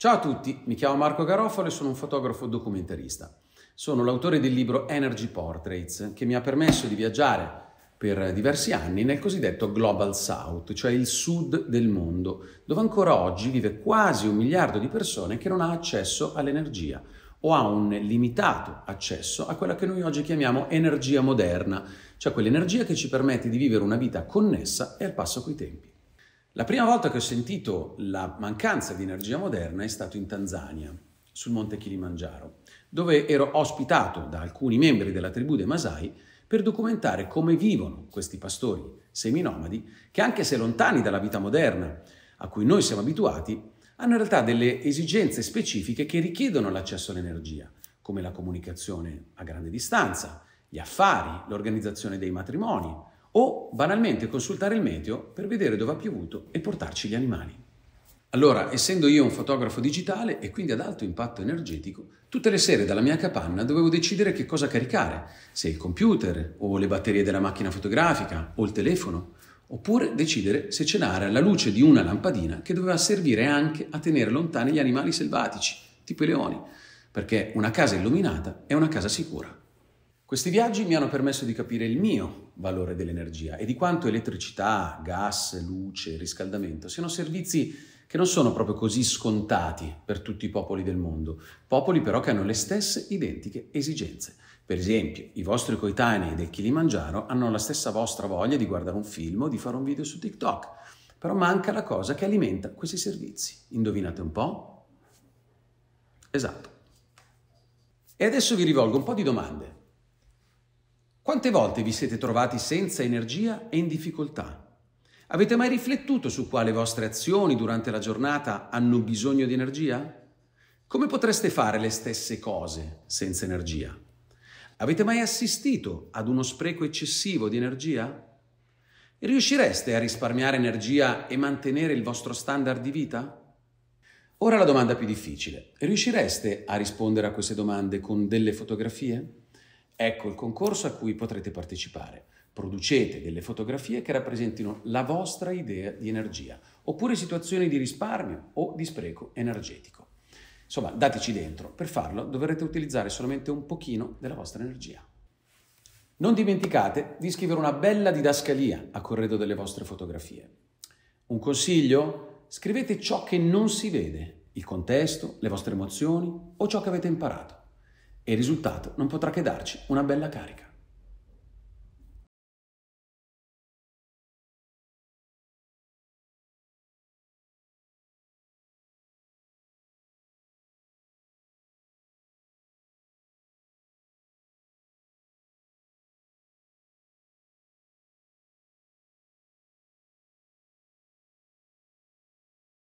Ciao a tutti, mi chiamo Marco Garofalo e sono un fotografo documentarista. Sono l'autore del libro Energy Portraits, che mi ha permesso di viaggiare per diversi anni nel cosiddetto Global South, cioè il sud del mondo, dove ancora oggi vive quasi un miliardo di persone che non ha accesso all'energia o ha un limitato accesso a quella che noi oggi chiamiamo energia moderna, cioè quell'energia che ci permette di vivere una vita connessa e al passo coi tempi. La prima volta che ho sentito la mancanza di energia moderna è stato in Tanzania, sul monte Kilimanjaro, dove ero ospitato da alcuni membri della tribù dei Masai per documentare come vivono questi pastori seminomadi che anche se lontani dalla vita moderna a cui noi siamo abituati, hanno in realtà delle esigenze specifiche che richiedono l'accesso all'energia, come la comunicazione a grande distanza, gli affari, l'organizzazione dei matrimoni, o banalmente consultare il meteo per vedere dove ha piovuto e portarci gli animali. Allora, essendo io un fotografo digitale e quindi ad alto impatto energetico, tutte le sere dalla mia capanna dovevo decidere che cosa caricare, se il computer o le batterie della macchina fotografica o il telefono, oppure decidere se cenare alla luce di una lampadina che doveva servire anche a tenere lontani gli animali selvatici, tipo i leoni, perché una casa illuminata è una casa sicura. Questi viaggi mi hanno permesso di capire il mio valore dell'energia e di quanto elettricità, gas, luce, riscaldamento siano servizi che non sono proprio così scontati per tutti i popoli del mondo, popoli però che hanno le stesse identiche esigenze. Per esempio, i vostri coetanei del Kilimangiaro hanno la stessa vostra voglia di guardare un film o di fare un video su TikTok, però manca la cosa che alimenta questi servizi. Indovinate un po'? Esatto. E adesso vi rivolgo un po' di domande quante volte vi siete trovati senza energia e in difficoltà? Avete mai riflettuto su quale vostre azioni durante la giornata hanno bisogno di energia? Come potreste fare le stesse cose senza energia? Avete mai assistito ad uno spreco eccessivo di energia? Riuscireste a risparmiare energia e mantenere il vostro standard di vita? Ora la domanda più difficile. Riuscireste a rispondere a queste domande con delle fotografie? Ecco il concorso a cui potrete partecipare. Producete delle fotografie che rappresentino la vostra idea di energia, oppure situazioni di risparmio o di spreco energetico. Insomma, dateci dentro. Per farlo dovrete utilizzare solamente un pochino della vostra energia. Non dimenticate di scrivere una bella didascalia a corredo delle vostre fotografie. Un consiglio? Scrivete ciò che non si vede, il contesto, le vostre emozioni o ciò che avete imparato e il risultato non potrà che darci una bella carica.